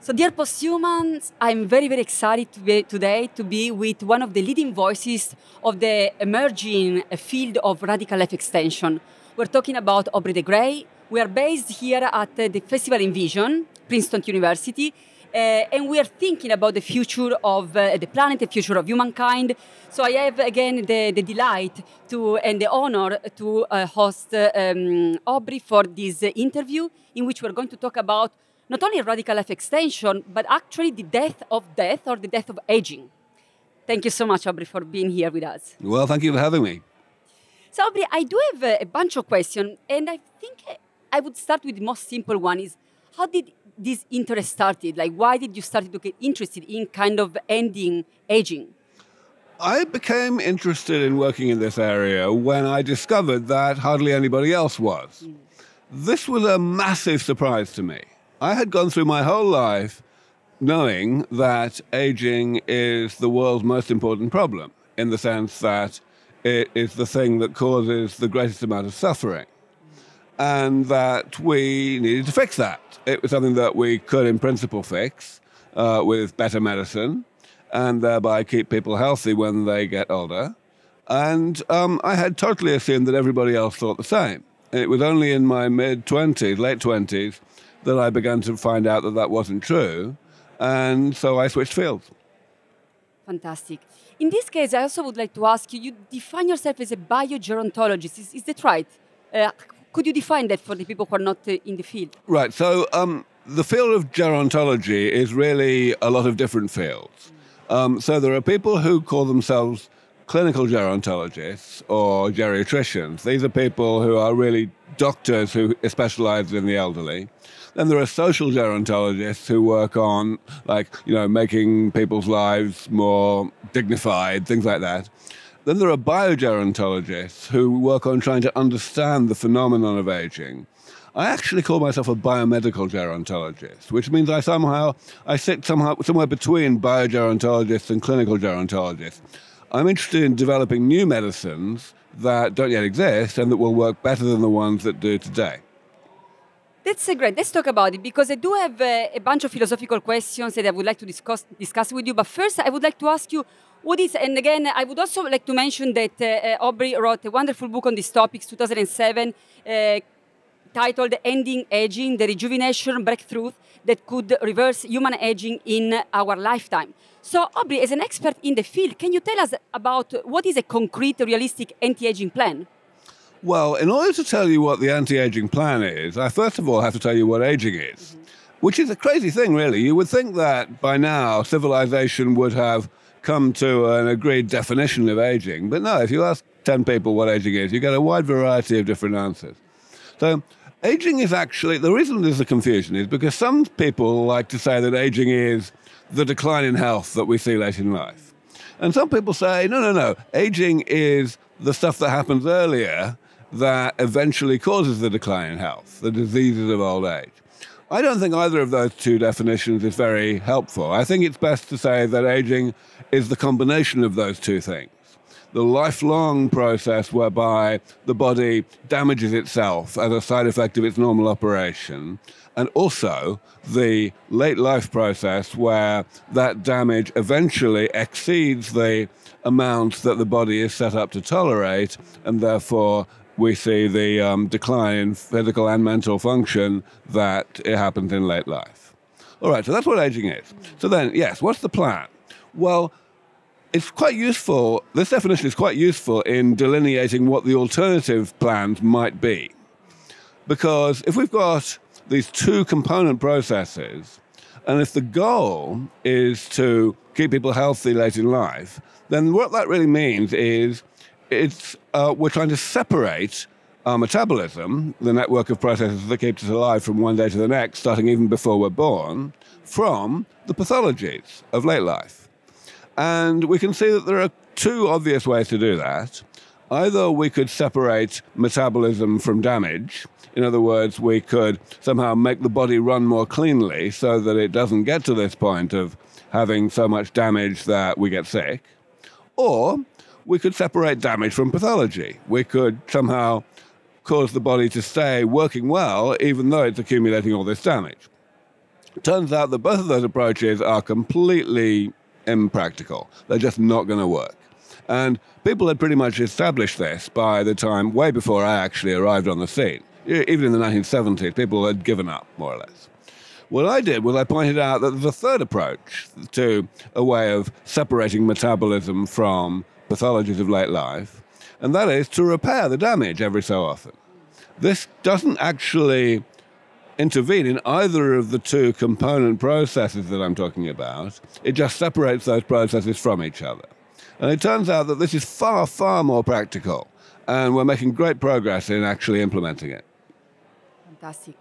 So, dear posthumans, I'm very, very excited to be, today to be with one of the leading voices of the emerging field of radical life extension. We're talking about Aubrey de Grey. We are based here at the Festival Envision, Princeton University, uh, and we are thinking about the future of uh, the planet, the future of humankind. So I have again the, the delight to and the honor to uh, host um, Aubrey for this interview, in which we're going to talk about not only radical life extension, but actually the death of death or the death of aging. Thank you so much, Aubrey, for being here with us. Well, thank you for having me. So, Aubrey, I do have a, bunch of questions, and I think I would start with the most simple one is how did this interest started? Like, why did you start to get interested in kind of ending aging? I became interested in working in this area when I discovered that hardly anybody else was. Mm. This was a massive surprise to me. I had gone through my whole life knowing that aging is the world's most important problem in the sense that it is the thing that causes the greatest amount of suffering and that we needed to fix that. It was something that we could, in principle, fix uh, with better medicine and thereby keep people healthy when they get older. And um, I had totally assumed that everybody else thought the same. It was only in my mid 20s, late 20s, that I began to find out that that wasn't true. And so I switched fields. Fantastic. In this case, I also would like to ask you you define yourself as a biogerontologist. Is, is that right? Uh, could you define that for the people who are not uh, in the field? Right. So, um, the field of gerontology is really a lot of different fields. Um, so, there are people who call themselves clinical gerontologists or geriatricians. These are people who are really doctors who specialize in the elderly. Then there are social gerontologists who work on, like, you know, making people's lives more dignified, things like that. Then there are biogerontologists who work on trying to understand the phenomenon of aging. I actually call myself a biomedical gerontologist, which means I somehow I sit somehow somewhere between biogerontologists and clinical gerontologists. I'm interested in developing new medicines that don't yet exist and that will work better than the ones that do today. That's great. Let's talk about it because I do have a, a bunch of philosophical questions that I would like to discuss, discuss with you. But first, I would like to ask you what is, and again, I would also like to mention that uh, uh Aubrey wrote a wonderful book on these topics, 2007, uh, titled Ending Aging, the Rejuvenation Breakthrough that could reverse human aging in our lifetime. So, Aubrey, as an expert in the field, can you tell us about what is a concrete, realistic anti-aging plan? Well, in order to tell you what the anti aging plan is, I first of all have to tell you what aging is, mm -hmm. which is a crazy thing, really. You would think that by now civilization would have come to an agreed definition of aging. But no, if you ask 10 people what aging is, you get a wide variety of different answers. So, aging is actually the reason there's a confusion is because some people like to say that aging is the decline in health that we see late in life. And some people say, no, no, no, aging is the stuff that happens earlier that eventually causes the decline in health, the diseases of old age. I don't think either of those two definitions is very helpful. I think it's best to say that aging is the combination of those two things. The lifelong process whereby the body damages itself as a side effect of its normal operation, and also the late life process where that damage eventually exceeds the amount that the body is set up to tolerate and therefore with a, the um, decline in physical and mental function that it happens in late life. All right, so that's what aging is. So then, yes, what's the plan? Well, it's quite useful. This definition is quite useful in delineating what the alternative plans might be. Because if we've got these two component processes, and if the goal is to keep people healthy late in life, then what that really means is it's uh, we're trying to separate our uh, metabolism, the network of processes that keeps us alive from one day to the next, starting even before we're born, from the pathologies of late life. And we can see that there are two obvious ways to do that. Either we could separate metabolism from damage. In other words, we could somehow make the body run more cleanly so that it doesn't get to this point of having so much damage that we get sick. Or we could separate damage from pathology. We could somehow cause the body to stay working well, even though it's accumulating all this damage. Turns out that both of those approaches are completely impractical. They're just not going to work. And people had pretty much established this by the time, way before I actually arrived on the scene. Even in the 1970s, people had given up, more or less. What I did was I pointed out that there's a third approach to a way of separating metabolism from pathologies of late life, and that is to repair the damage every so often. This doesn't actually intervene in either of the two component processes that I'm talking about, it just separates those processes from each other. And it turns out that this is far, far more practical, and we're making great progress in actually implementing it. Fantastic.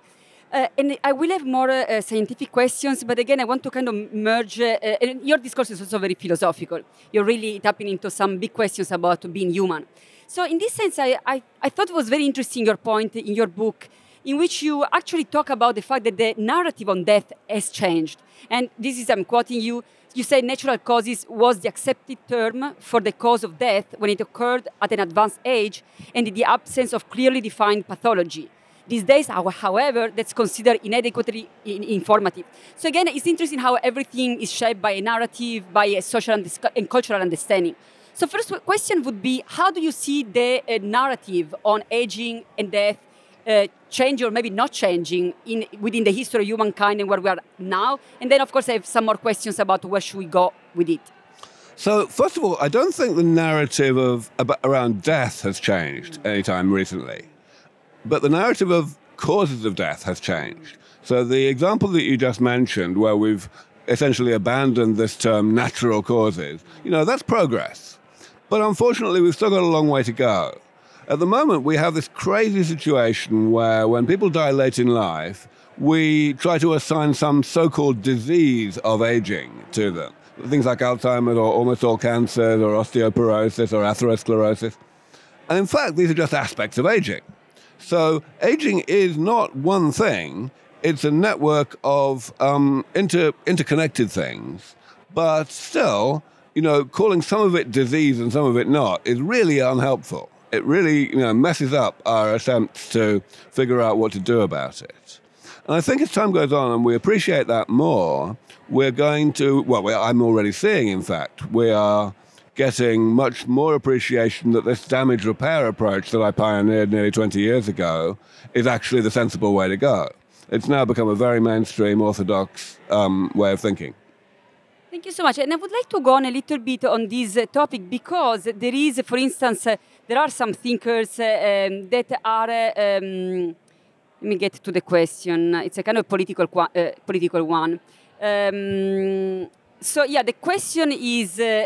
Uh, and I will have more uh, scientific questions, but again, I want to kind of merge. Uh, your discourse is also very philosophical. You're really tapping into some big questions about being human. So, in this sense, I, I, I thought it was very interesting your point in your book, in which you actually talk about the fact that the narrative on death has changed. And this is, I'm quoting you, you say natural causes was the accepted term for the cause of death when it occurred at an advanced age and in the absence of clearly defined pathology. These days, however, that's considered inadequately informative. So again, it's interesting how everything is shaped by a narrative, by a social and, cultural understanding. So first question would be, how do you see the uh, narrative on aging and death uh, change or maybe not changing in within the history of humankind and where we are now? And then, of course, I have some more questions about where should we go with it. So, first of all, I don't think the narrative of about, around death has changed anytime recently. But the narrative of causes of death has changed. So the example that you just mentioned, where we've essentially abandoned this term natural causes, you know, that's progress. But unfortunately, we've still got a long way to go. At the moment, we have this crazy situation where when people die late in life, we try to assign some so called disease of aging to them. Things like Alzheimer's or almost all cancers or osteoporosis or atherosclerosis. And in fact, these are just aspects of aging. So aging is not one thing, it's a network of um, inter- interconnected things. But still, you know, calling some of it disease and some of it not is really unhelpful. It really, you know, messes up our attempts to figure out what to do about it. And I think as time goes on and we appreciate that more, we're going to, well, we, I'm already seeing, in fact, we are getting much more appreciation that this damage repair approach that I pioneered nearly 20 years ago is actually the sensible way to go. It's now become a very mainstream, orthodox um, way of thinking. Thank you so much. And I would like to go on a little bit on this uh, topic because there is, for instance, uh, there are some thinkers uh, um, that are. Uh, um, let me get to the question. It's a kind of political, uh, political one. Um, so yeah, the question is uh,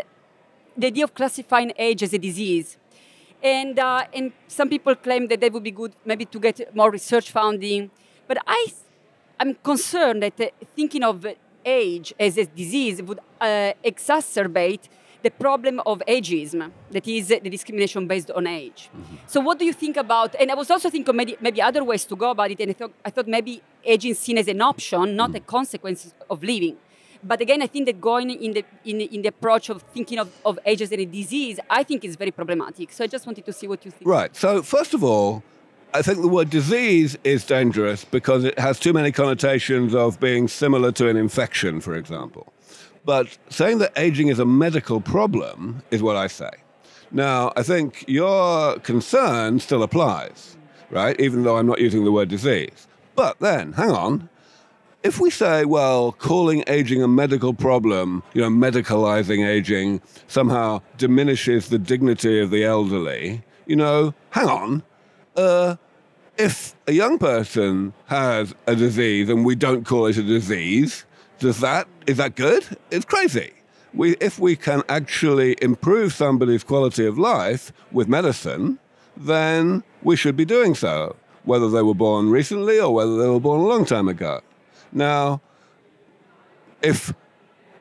the idea of classifying age as a disease. And, uh, and some people claim that that would be good maybe to get more research funding. But I, I'm concerned that uh, thinking of age as a disease would uh, exacerbate the problem of ageism, that is the discrimination based on age. Mm-hmm. So, what do you think about? And I was also thinking maybe, maybe other ways to go about it, and I thought, I thought maybe aging seen as an option, not mm-hmm. a consequence of living but again, I think that going in the in the, in the approach of thinking of, of age as a disease, I think is very problematic. So I just wanted to see what you think. Right. So first of all, I think the word disease is dangerous because it has too many connotations of being similar to an infection, for example. But saying that aging is a medical problem is what I say. Now, I think your concern still applies, right? Even though I'm not using the word disease. But then, hang on, if we say, well, calling aging a medical problem, you know, medicalizing aging somehow diminishes the dignity of the elderly, you know, hang on. Uh, if a young person has a disease and we don't call it a disease, does that is that good? It's crazy. We, if we can actually improve somebody's quality of life with medicine, then we should be doing so, whether they were born recently or whether they were born a long time ago. Now, if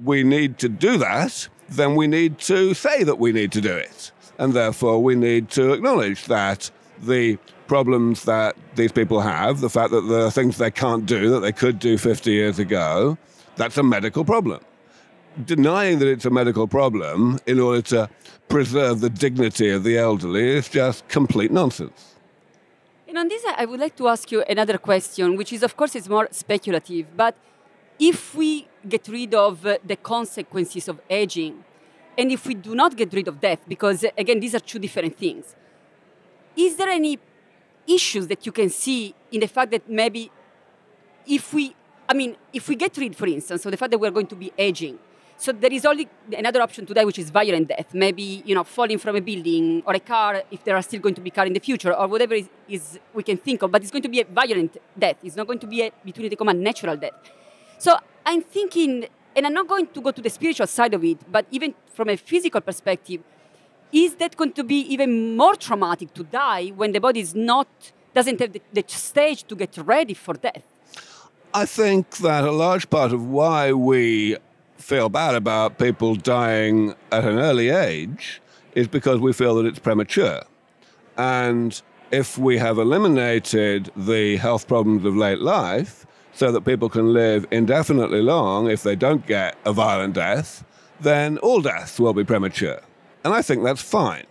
we need to do that, then we need to say that we need to do it. And therefore, we need to acknowledge that the problems that these people have, the fact that there are things they can't do that they could do 50 years ago, that's a medical problem. Denying that it's a medical problem in order to preserve the dignity of the elderly is just complete nonsense. And this, I would like to ask you another question, which is, of course, is more speculative. But if we get rid of uh, the consequences of aging, and if we do not get rid of death, because uh, again, these are two different things, is there any issues that you can see in the fact that maybe if we, I mean, if we get rid, for instance, of the fact that we're going to be aging, so there is only another option today, which is violent death. Maybe you know falling from a building or a car, if there are still going to be cars in the future, or whatever is, is we can think of. But it's going to be a violent death. It's not going to be a between the comma natural death. So I'm thinking, and I'm not going to go to the spiritual side of it, but even from a physical perspective, is that going to be even more traumatic to die when the body is not doesn't have the, the stage to get ready for death? I think that a large part of why we feel bad about people dying at an early age is because we feel that it's premature. And if we have eliminated the health problems of late life so that people can live indefinitely long if they don't get a violent death, then all deaths will be premature. And I think that's fine.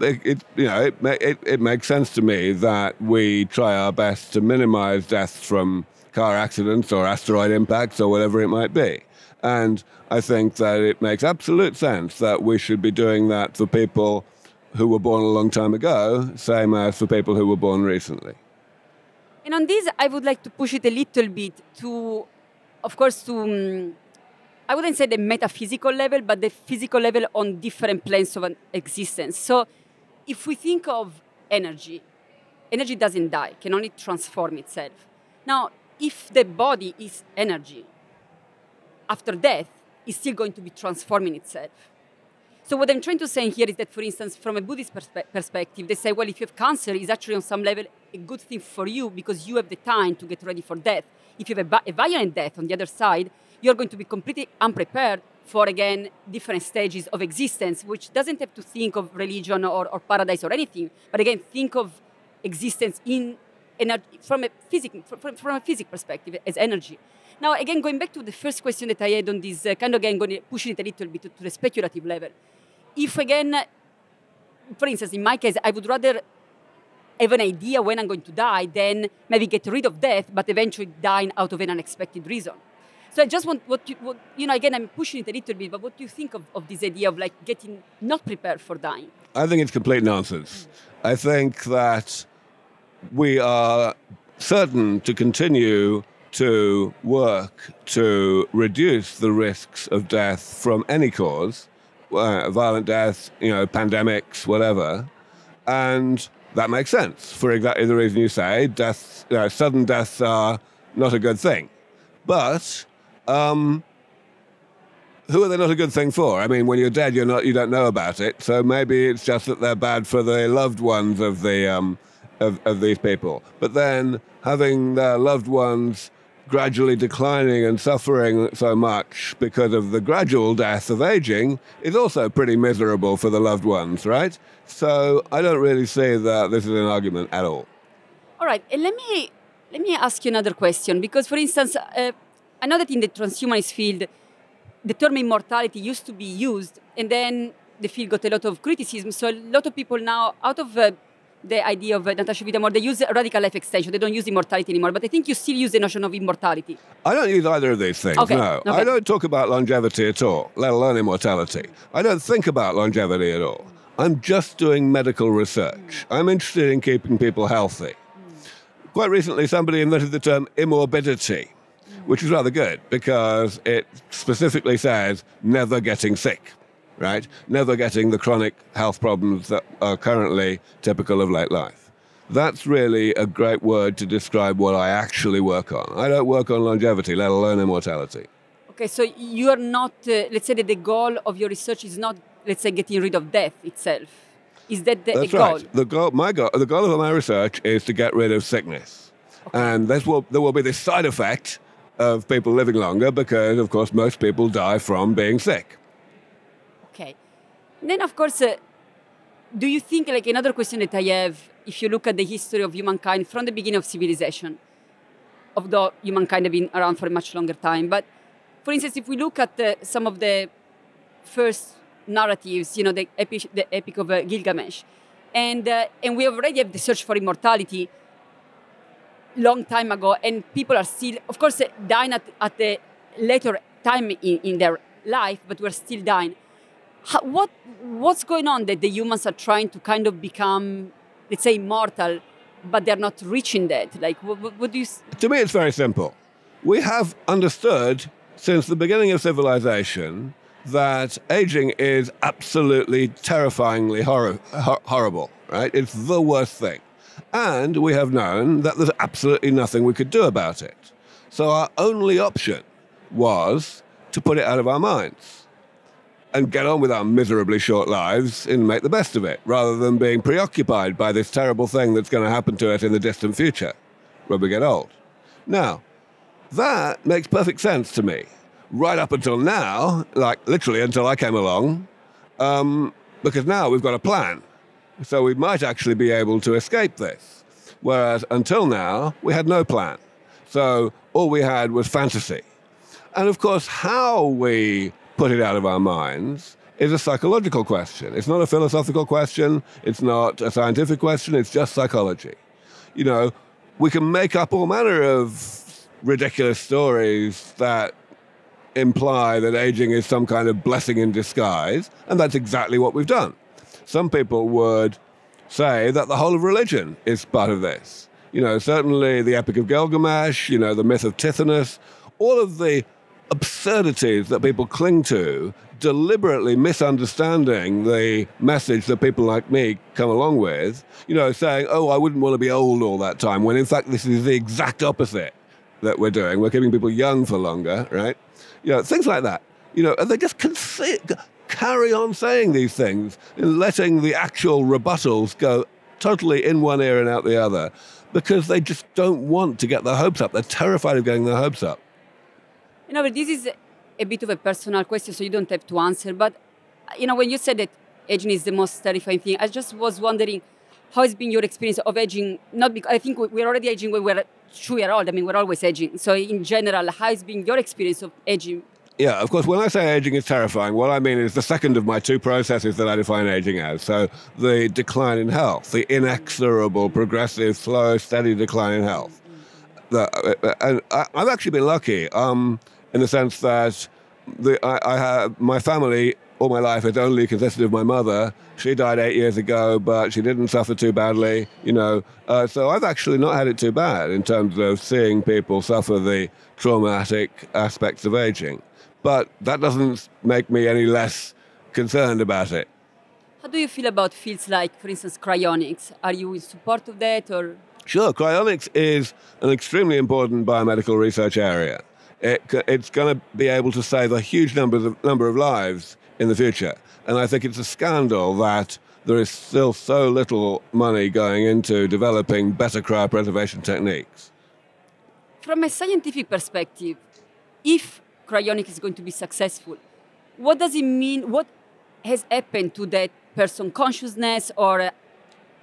It, it you know, it, it, it makes sense to me that we try our best to minimize deaths from car accidents or asteroid impacts or whatever it might be. And I think that it makes absolute sense that we should be doing that for people who were born a long time ago, same as for people who were born recently. And on this, I would like to push it a little bit to, of course, to, um, I wouldn't say the metaphysical level, but the physical level on different planes of existence. So if we think of energy, energy doesn't die, can only transform itself. Now, if the body is energy, after death is still going to be transforming itself. So what I'm trying to say here is that, for instance, from a Buddhist perspe perspective, they say, well, if you have cancer, it's actually on some level a good thing for you because you have the time to get ready for death. If you have a, a violent death on the other side, you're going to be completely unprepared for, again, different stages of existence, which doesn't have to think of religion or, or paradise or anything, but again, think of existence in, in a, from, a physic, from, from a perspective as energy. Now, again, going back to the first question that I had on this, uh, kind of again, going pushing it a little bit to, to the speculative level. If again, for instance, in my case, I would rather have an idea when I'm going to die than maybe get rid of death, but eventually dying out of an unexpected reason. So I just want what you, what, you know, again, I'm pushing it a little bit, but what do you think of, of this idea of like getting not prepared for dying? I think it's complete nonsense. I think that we are certain to continue to work to reduce the risks of death from any cause, uh, violent death, you know, pandemics, whatever. And that makes sense for exactly the reason you say deaths, you know, sudden deaths are not a good thing. But um, who are they not a good thing for? I mean, when you're dead, you're not, you don't know about it. So maybe it's just that they're bad for the loved ones of the um, of, of these people. But then having their loved ones gradually declining and suffering so much because of the gradual death of aging is also pretty miserable for the loved ones, right? So I don't really see that this is an argument at all. All right, and let me let me ask you another question because, for instance, uh, I know that in the transhumanist field, the term immortality used to be used, and then the field got a lot of criticism. So a lot of people now, out of uh, the idea of uh, Natasha Vitamore. They use radical life extension. They don't use immortality anymore, but I think you still use the notion of immortality. I don't use either of these things, okay. no. Okay. I don't talk about longevity at all, let alone immortality. I don't think about longevity at all. I'm just doing medical research. I'm interested in keeping people healthy. Quite recently, somebody invented the term immorbidity, which is rather good because it specifically says never getting sick right? Never getting the chronic health problems that are currently typical of late life. That's really a great word to describe what I actually work on. I don't work on longevity, let alone immortality. Okay, so you are not, uh, let's say that the goal of your research is not, let's say, getting rid of death itself. Is that the That's goal? Right. The goal, my goal, the goal of my research is to get rid of sickness. Okay. And this will, there will be this side effect of people living longer because, of course, most people die from being sick. Then, of course, uh, do you think, like another question that I have, if you look at the history of humankind from the beginning of civilization, although humankind have been around for a much longer time, but for instance, if we look at uh, some of the first narratives, you know, the epic, the epic of uh, Gilgamesh, and uh, and we already have the search for immortality long time ago, and people are still, of course, uh, dying at, at later time in, in their life, but we're still dying how, what what's going on that the humans are trying to kind of become, let's say, immortal, but they're not reaching that? Like, what, what do you? To me, it's very simple. We have understood since the beginning of civilization that aging is absolutely terrifyingly hor- hor- horrible. Right? It's the worst thing. And we have known that there's absolutely nothing we could do about it. So our only option was to put it out of our minds and get on with our miserably short lives and make the best of it, rather than being preoccupied by this terrible thing that's going to happen to us in the distant future when we get old. Now, that makes perfect sense to me. Right up until now, like literally until I came along, um, because now we've got a plan. So we might actually be able to escape this. Whereas until now, we had no plan. So all we had was fantasy. And of course, how we put it out of our minds is a psychological question. It's not a philosophical question, it's not a scientific question, it's just psychology. You know, we can make up all manner of ridiculous stories that imply that aging is some kind of blessing in disguise, and that's exactly what we've done. Some people would say that the whole of religion is part of this. You know, certainly the Epic of Gilgamesh, you know, the myth of Tithonus, all of the absurdities that people cling to, deliberately misunderstanding the message that people like me come along with, you know, saying, oh, I wouldn't want to be old all that time, when in fact, this is the exact opposite that we're doing. We're keeping people young for longer, right? You know, things like that. You know, and they just carry on saying these things and letting the actual rebuttals go totally in one ear and out the other because they just don't want to get their hopes up. They're terrified of getting their hopes up. You know, this is a bit of a personal question, so you don't have to answer. But you know, when you said that aging is the most terrifying thing, I just was wondering how has been your experience of aging? Not because I think we're already aging when we're two years old. I mean, we're always aging. So in general, how has been your experience of aging? Yeah, of course. When I say aging is terrifying, what I mean is the second of my two processes that I define aging as. So the decline in health, the inexorable, progressive, slow, steady decline in health. The, uh, uh, and I, have actually been lucky. Um, in the sense that the, I, I have, my family all my life has only consisted of my mother. She died eight years ago, but she didn't suffer too badly, you know. Uh, so I've actually not had it too bad in terms of seeing people suffer the traumatic aspects of aging. But that doesn't make me any less concerned about it. How do you feel about fields like, for instance, cryonics? Are you in support of that or? Sure, cryonics is an extremely important biomedical research area it, it's going to be able to save a huge number of, number of lives in the future. And I think it's a scandal that there is still so little money going into developing better cryopreservation techniques. From a scientific perspective, if cryonic is going to be successful, what does it mean? What has happened to that person consciousness or,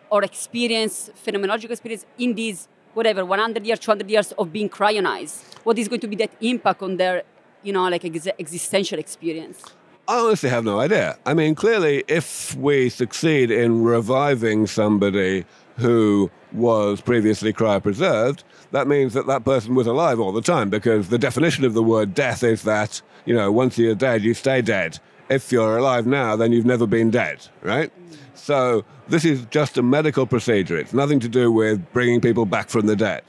or experience, phenomenological experience in these whatever 100 years 200 years of being cryonized what is going to be that impact on their you know like ex existential experience I honestly have no idea. I mean, clearly, if we succeed in reviving somebody who was previously cryopreserved, that means that that person was alive all the time because the definition of the word death is that, you know, once you're dead, you stay dead. If you're alive now, then you've never been dead, right? Mm. So this is just a medical procedure. It's nothing to do with bringing people back from the dead.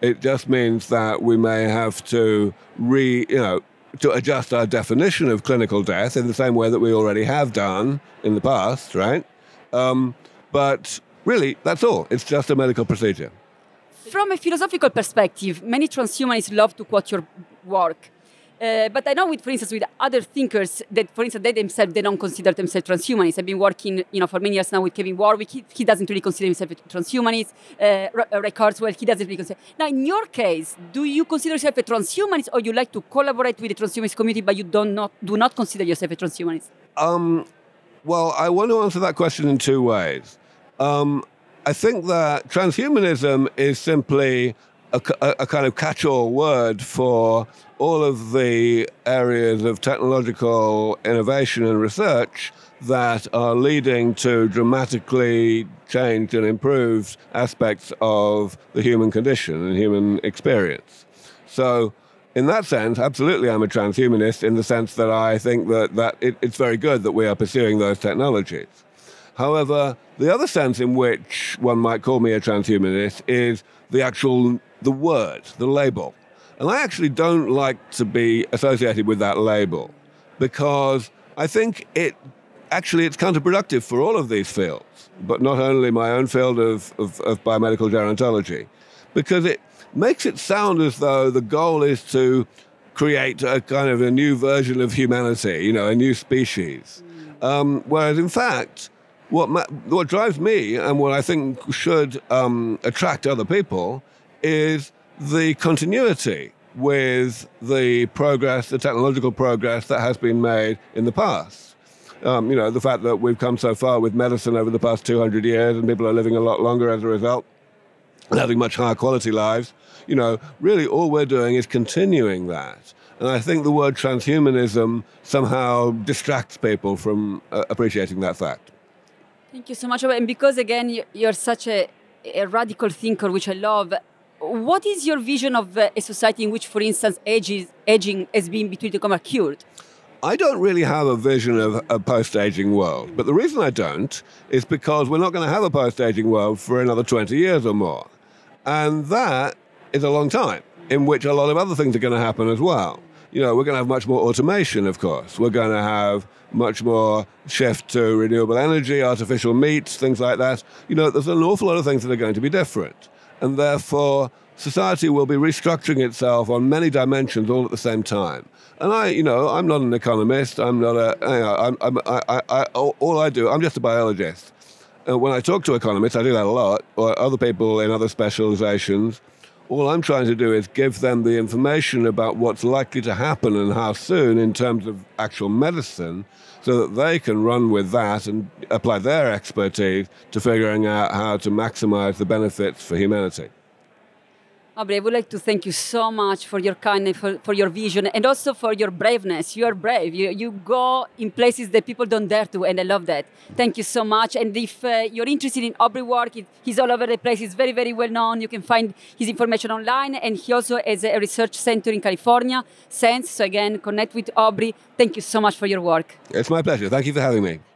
It just means that we may have to re, you know, to adjust our definition of clinical death in the same way that we already have done in the past, right? Um, but really, that's all. It's just a medical procedure. From a philosophical perspective, many transhumanists love to quote your work. Uh, but I know, with, for instance, with other thinkers that, for instance, they themselves they don't consider themselves transhumanists. I've been working, you know, for many years now with Kevin Warwick. He, he doesn't really consider himself a transhumanist. Uh, Ray uh, he doesn't really consider. Now, in your case, do you consider yourself a transhumanist, or you like to collaborate with the transhumanist community, but you don't not do not consider yourself a transhumanist? Um, well, I want to answer that question in two ways. Um, I think that transhumanism is simply a, a, a kind of catch-all word for all of the areas of technological innovation and research that are leading to dramatically changed and improved aspects of the human condition and human experience. So, in that sense, absolutely, I'm a transhumanist in the sense that I think that, that it, it's very good that we are pursuing those technologies. However, the other sense in which one might call me a transhumanist is the actual the word, the label. And I actually don't like to be associated with that label because I think it actually it's counterproductive for all of these fields, but not only my own field of, of, of biomedical gerontology, because it makes it sound as though the goal is to create a kind of a new version of humanity, you know, a new species. Mm. Um, whereas in fact, what, what drives me and what I think should um, attract other people is the continuity with the progress, the technological progress that has been made in the past. Um, you know, the fact that we've come so far with medicine over the past 200 years and people are living a lot longer as a result and having much higher quality lives, you know, really all we're doing is continuing that. And I think the word transhumanism somehow distracts people from uh, appreciating that fact. Thank you so much. And because, again, you're such a, a radical thinker, which I love, what is your vision of uh, a society in which, for instance, ages, aging has been between the comma cured? I don't really have a vision of a post aging world. But the reason I don't is because we're not going to have a post aging world for another 20 years or more. And that is a long time in which a lot of other things are going to happen as well. You know, we're going to have much more automation, of course. We're going to have much more shift to renewable energy, artificial meats, things like that. You know, there's an awful lot of things that are going to be different and therefore society will be restructuring itself on many dimensions all at the same time. And I, you know, I'm not an economist. I'm not a. am you know, I, I, I, all I do, I'm just a biologist. And when I talk to economists, I do that a lot, or other people in other specializations. All I'm trying to do is give them the information about what's likely to happen and how soon in terms of actual medicine so that they can run with that and apply their expertise to figuring out how to maximize the benefits for humanity. Aubrey, I would like to thank you so much for your kindness, for, for your vision, and also for your braveness. You are brave. You, you, go in places that people don't dare to, and I love that. Thank you so much. And if uh, you're interested in Aubrey work, he's all over the place. He's very, very well known. You can find his information online, and he also has a research center in California, Sense. So again, connect with Aubrey. Thank you so much for your work. It's my pleasure. Thank you for having me.